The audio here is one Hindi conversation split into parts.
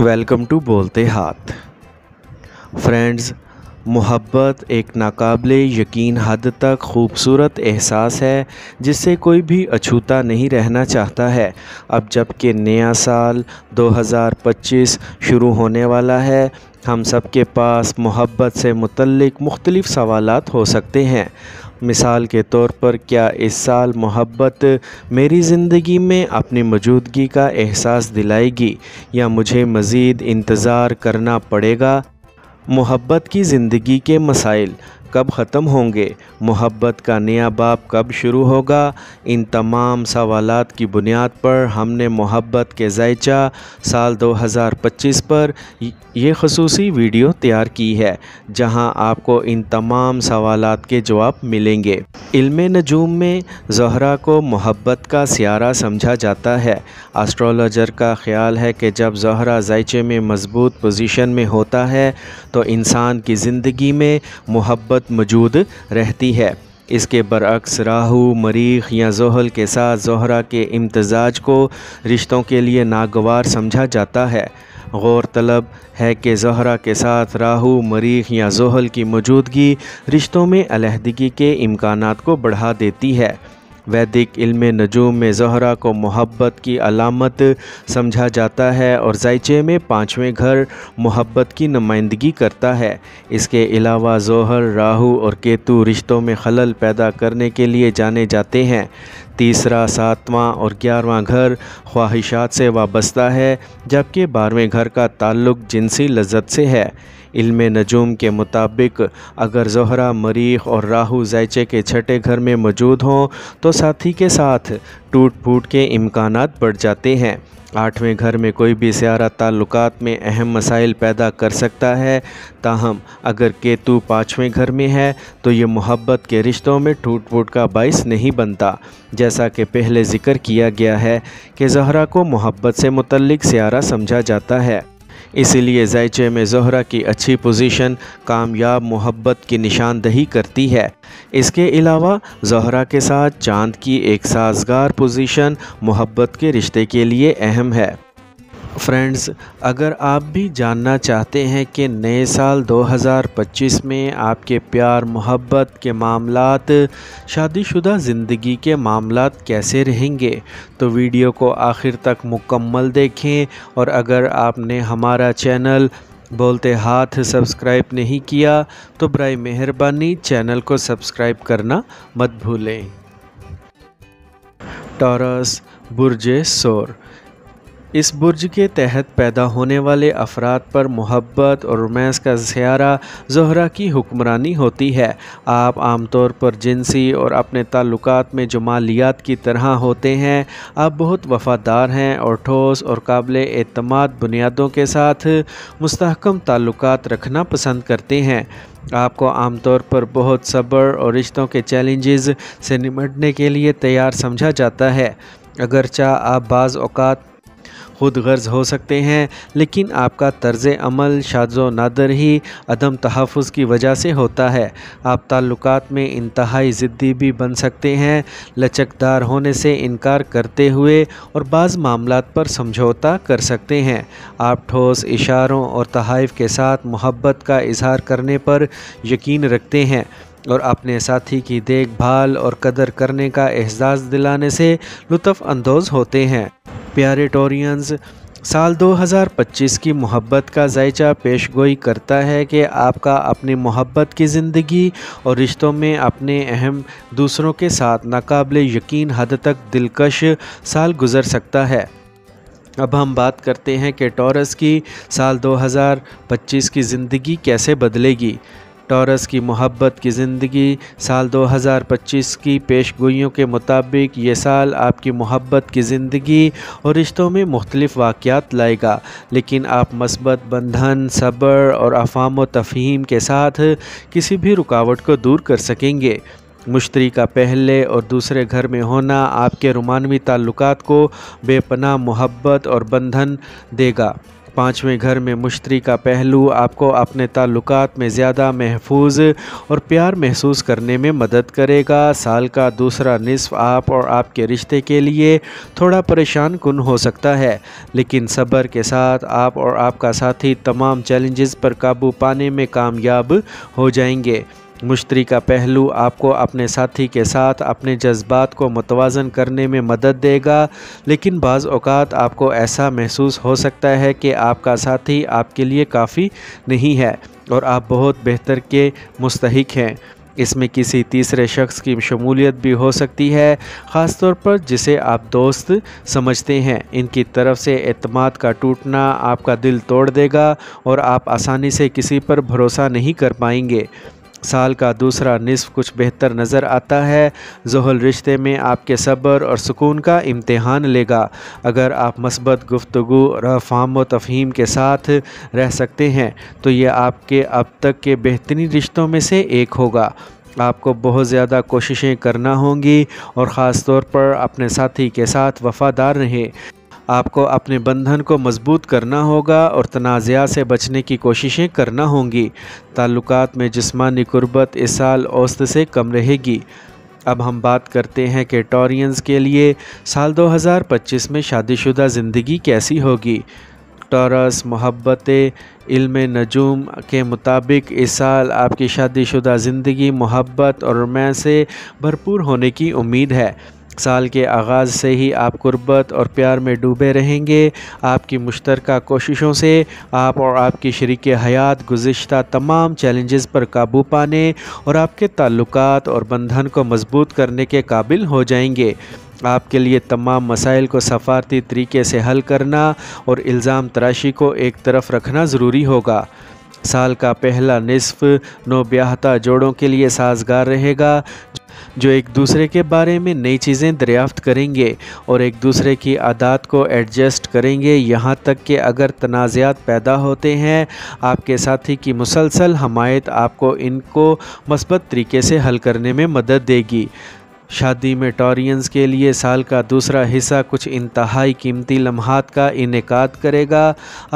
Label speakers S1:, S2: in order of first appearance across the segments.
S1: वेलकम टू बोलते हाथ फ्रेंड्स मोहब्बत एक नाकबले यकीन हद तक खूबसूरत एहसास है जिससे कोई भी अछूता नहीं रहना चाहता है अब जबकि नया साल 2025 शुरू होने वाला है हम सब के पास मोहब्बत से मुतलिक मुख्तलिफ़ सवाल हो सकते हैं मिसाल के तौर पर क्या इस साल मोहब्बत मेरी ज़िंदगी में अपनी मौजूदगी का एहसास दिलाएगी या मुझे मज़ीद इंतज़ार करना पड़ेगा मोहब्बत की ज़िंदगी के मसाइल कब ख़त्म होंगे मोहब्बत का नया बाप कब शुरू होगा इन तमाम सवाल की बुनियाद पर हमने मोहब्बत के जायचा साल 2025 पर ये खसूसी वीडियो तैयार की है जहां आपको इन तमाम सवाल के जवाब मिलेंगे इल्म नजूम में जहरा को मोहब्बत का सारा समझा जाता है एस्ट्रोलॉजर का ख्याल है कि जब जहरा जायचे में मजबूत पोजीशन में होता है तो इंसान की ज़िंदगी में मोहब्बत मुसीबत मौजूद रहती है इसके बरक्स राहु मरीख या जहल के साथ जहरा के इम्तजाज को रिश्तों के लिए नागवार समझा जाता है गौर तलब है कि जहरा के साथ राहु मरीख या जहल की मौजूदगी रिश्तों में अलहदगी के इम्कान को बढ़ा देती है वैदिक इल्म नजूम में जहरा को मोहब्बत की अलामत समझा जाता है और जायचे में पाँचवें घर मोहब्बत की नुमाइंदगी करता है इसके अलावा जहर राहु और केतु रिश्तों में खलल पैदा करने के लिए जाने जाते हैं तीसरा सातवां और ग्यारहवां घर ख्वाहिशात से वाबस्ता है जबकि बारहवें घर का ताल्लुक जिनसी लज्जत से है इल्म नजूम के मुताबिक अगर जहरा मरीख और राहु जायचे के छठे घर में मौजूद हों तो साथी के साथ टूट फूट के इम्कान बढ़ जाते हैं आठवें घर में कोई भी स्यारा ताल्लुक में अहम मसाइल पैदा कर सकता है ताहम अगर केतु पाँचवें घर में है तो ये मोहब्बत के रिश्तों में टूट फूट का बायस नहीं बनता जैसा कि पहले ज़िक्र किया गया है कि जहरा को मोहब्बत से मुतलक स्यारा समझा जाता है इसीलिए जायचे में जहरा की अच्छी पोजीशन कामयाब मोहब्बत की निशानदही करती है इसके अलावा जहरा के साथ चांद की एक साजगार पोजीशन मोहब्बत के रिश्ते के लिए अहम है फ्रेंड्स अगर आप भी जानना चाहते हैं कि नए साल 2025 में आपके प्यार मोहब्बत के मामला शादीशुदा ज़िंदगी के मामला कैसे रहेंगे तो वीडियो को आखिर तक मुकम्मल देखें और अगर आपने हमारा चैनल बोलते हाथ सब्सक्राइब नहीं किया तो बर मेहरबानी चैनल को सब्सक्राइब करना मत भूलें टॉरस बुरजे सोर इस बुर्ज के तहत पैदा होने वाले अफराद पर मोहब्बत और रोमांस का ज्यारा जहरा की हुक्मरानी होती है आप आमतौर पर जिनसी और अपने ताल्लुक में जमालियात की तरह होते हैं आप बहुत वफादार हैं और ठोस और काबिल अतमाद बुनियादों के साथ मस्तकम ताल्लुक रखना पसंद करते हैं आपको आमतौर पर बहुत सब्र और रिश्तों के चैलेंजेस से निमटने के लिए तैयार समझा जाता है अगरचा आप बाज़ अवत खुद गर्ज हो सकते हैं लेकिन आपका तर्ज अमल शाजो नादर ही अदम तहफ़ की वजह से होता है आप ताल्लुक में इंतहाई ज़िद्दी भी बन सकते हैं लचकदार होने से इनकार करते हुए और बाज़ मामला पर समझौता कर सकते हैं आप ठोस इशारों और तहफ़ के साथ मोहब्बत का इजहार करने पर यकीन रखते हैं और अपने साथी की देखभाल और कदर करने का एहसास दिलाने से लुत्फ़ानंदोज़ होते हैं प्यारे टोरियंस साल 2025 की मोहब्बत का जायचा पेश गोई करता है कि आपका अपनी मोहब्बत की ज़िंदगी और रिश्तों में अपने अहम दूसरों के साथ नाकबले यकीन हद तक दिलकश साल गुजर सकता है अब हम बात करते हैं कि टॉरस की साल 2025 की ज़िंदगी कैसे बदलेगी टॉरस की मोहब्बत की ज़िंदगी साल 2025 की पेश के मुताबिक ये साल आपकी मोहब्बत की ज़िंदगी और रिश्तों में मुख्तलिफ वाक़ात लाएगा लेकिन आप मस्बत बंधन सब्र और अफाम व तफहीम के साथ किसी भी रुकावट को दूर कर सकेंगे मुश्तरी का पहले और दूसरे घर में होना आपके रोमानवी ताल्लुक को बेपना मोहब्बत और बंधन देगा पाँचवें घर में मुश्तरी का पहलू आपको अपने ताल्लुकात में ज़्यादा महफूज और प्यार महसूस करने में मदद करेगा साल का दूसरा नसफ आप और आपके रिश्ते के लिए थोड़ा परेशान कन हो सकता है लेकिन सब्र के साथ आप और आपका साथी तमाम चैलेंजेस पर काबू पाने में कामयाब हो जाएंगे मुश्तरी का पहलू आपको अपने साथी के साथ अपने जज्बात को मतवाजन करने में मदद देगा लेकिन बाज़ आपको ऐसा महसूस हो सकता है कि आपका साथी आपके लिए काफ़ी नहीं है और आप बहुत बेहतर के मुस्तक हैं इसमें किसी तीसरे शख्स की शमूलियत भी हो सकती है ख़ास तौर पर जिसे आप दोस्त समझते हैं इनकी तरफ से अतमाद का टूटना आपका दिल तोड़ देगा और आप आसानी से किसी पर भरोसा नहीं कर पाएंगे साल का दूसरा निसफ कुछ बेहतर नज़र आता है जहल रिश्ते में आपके सब्र और सुकून का इम्तहान लेगा अगर आप मस्बत गुफ्तु रफाम व तफहीम के साथ रह सकते हैं तो ये आपके अब तक के बेहतरीन रिश्तों में से एक होगा आपको बहुत ज़्यादा कोशिशें करना होंगी और ख़ास तौर पर अपने साथी के साथ वफ़ादार रहें आपको अपने बंधन को मजबूत करना होगा और तनाज़ा से बचने की कोशिशें करना होंगी ताल्लुकात में जिस्मानी गुरबत इस साल औसत से कम रहेगी अब हम बात करते हैं कि टॉरियंस के लिए साल 2025 में शादीशुदा ज़िंदगी कैसी होगी टॉरस मोहब्बत इल्म नजूम के मुताबिक इस साल आपकी शादीशुदा ज़िंदगी मोहब्बत और रोमांस से भरपूर होने की उम्मीद है साल के आगाज़ से ही आप गुर्बत और प्यार में डूबे रहेंगे आपकी मुश्तरक कोशिशों से आप और आपकी शर्क हयात गुज्त तमाम चैलेंजेस पर काबू पाने और आपके ताल्लुक और बंधन को मजबूत करने के काबिल हो जाएंगे आपके लिए तमाम मसाइल को सफारती तरीके से हल करना और इल्ज़ाम तराशी को एक तरफ रखना ज़रूरी होगा साल का पहला नसफ़ ब्याहता जोड़ों के लिए साजगार रहेगा जो एक दूसरे के बारे में नई चीज़ें दरियाफ्त करेंगे और एक दूसरे की आदात को एडजस्ट करेंगे यहाँ तक कि अगर तनाज़ात पैदा होते हैं आपके साथी की मुसलसल हमायत आपको इनको मस्बत तरीके से हल करने में मदद देगी शादी में टॉरियंस के लिए साल का दूसरा हिस्सा कुछ इंतहाई कीमती लम्हात का इनका करेगा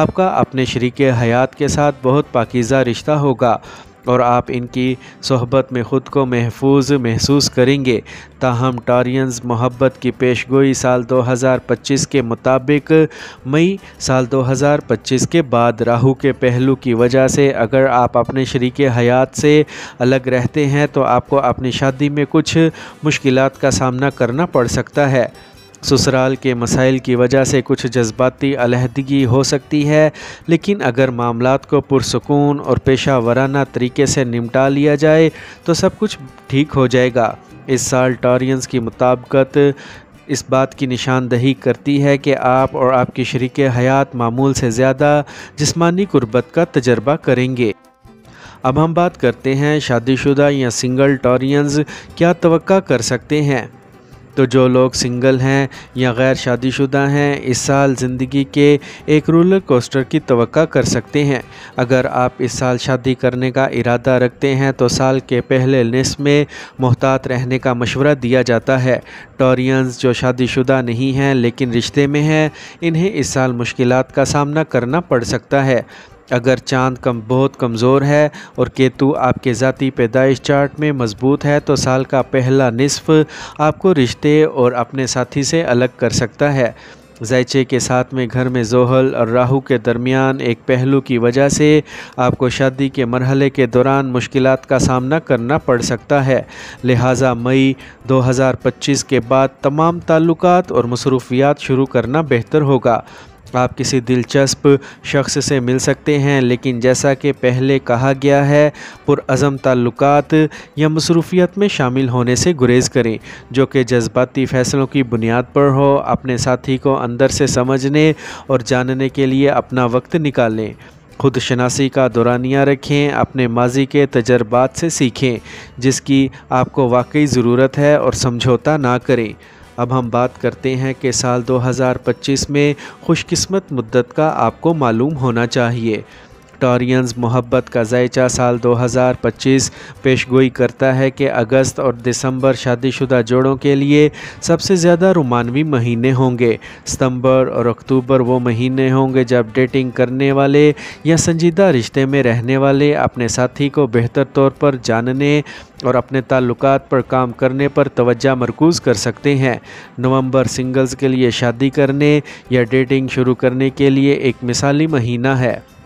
S1: आपका अपने शरीक हयात के साथ बहुत पाकिज़ा रिश्ता होगा और आप इनकी सहबत में ख़ुद को महफूज महसूस करेंगे ताहम टारियंस मोहब्बत की पेश गोई साल 2025 के मुताबिक मई साल 2025 के बाद राहु के पहलू की वजह से अगर आप अपने शरीक हयात से अलग रहते हैं तो आपको अपनी शादी में कुछ मुश्किल का सामना करना पड़ सकता है ससुराल के मसाइल की वजह से कुछ जज्बाती अलहदगी हो सकती है लेकिन अगर मामला को पुरसकून और पेशा वाराना तरीके से निपटा लिया जाए तो सब कुछ ठीक हो जाएगा इस साल टॉरियंस की मुताबकत इस बात की निशानदही करती है कि आप और आपकी शर्क हयात मामूल से ज़्यादा जिसमानी गुरबत का तजर्बा करेंगे अब हम बात करते हैं शादीशुदा या सिंगल टॉरियंस क्या तो कर सकते हैं तो जो लोग सिंगल हैं या गैर शादीशुदा हैं इस साल ज़िंदगी के एक रोलर कोस्टर की तवक्का कर सकते हैं अगर आप इस साल शादी करने का इरादा रखते हैं तो साल के पहले निस में मोहतात रहने का मशवरा दिया जाता है टॉरियंस जो शादीशुदा नहीं हैं लेकिन रिश्ते में हैं इन्हें इस साल मुश्किल का सामना करना पड़ सकता है अगर चांद कम बहुत कमज़ोर है और केतु आपके ज़ाती पैदाइश चार्ट में मजबूत है तो साल का पहला निसफ आपको रिश्ते और अपने साथी से अलग कर सकता है जायचे के साथ में घर में जोहल और राहु के दरमियान एक पहलू की वजह से आपको शादी के मरहले के दौरान मुश्किल का सामना करना पड़ सकता है लिहाजा मई 2025 के बाद तमाम ताल्लुकात और मसरूफियात शुरू करना बेहतर होगा आप किसी दिलचस्प शख्स से मिल सकते हैं लेकिन जैसा कि पहले कहा गया है पुरम ताल्लुकात या मसरूफियत में शामिल होने से गुरेज करें जो कि जज्बाती फ़ैसलों की बुनियाद पर हो अपने साथी को अंदर से समझने और जानने के लिए अपना वक्त निकालें खुद शनासी का दौरानिया रखें अपने माजी के तजर्बात से सीखें जिसकी आपको वाकई ज़रूरत है और समझौता ना करें अब हम बात करते हैं कि साल 2025 में खुशकिस्मत मुद्दत का आपको मालूम होना चाहिए हिस्टोरियंस मोहब्बत का जायचा साल 2025 पेशगोई करता है कि अगस्त और दिसंबर शादीशुदा जोड़ों के लिए सबसे ज़्यादा रोमानवी महीने होंगे सितंबर और अक्टूबर वो महीने होंगे जब डेटिंग करने वाले या संजीदा रिश्ते में रहने वाले अपने साथी को बेहतर तौर पर जानने और अपने ताल्लुक पर काम करने पर तवज्जा मरकूज़ कर सकते हैं नवंबर सिंगल्स के लिए शादी करने या डेटिंग शुरू करने के लिए एक मिसाली महीना है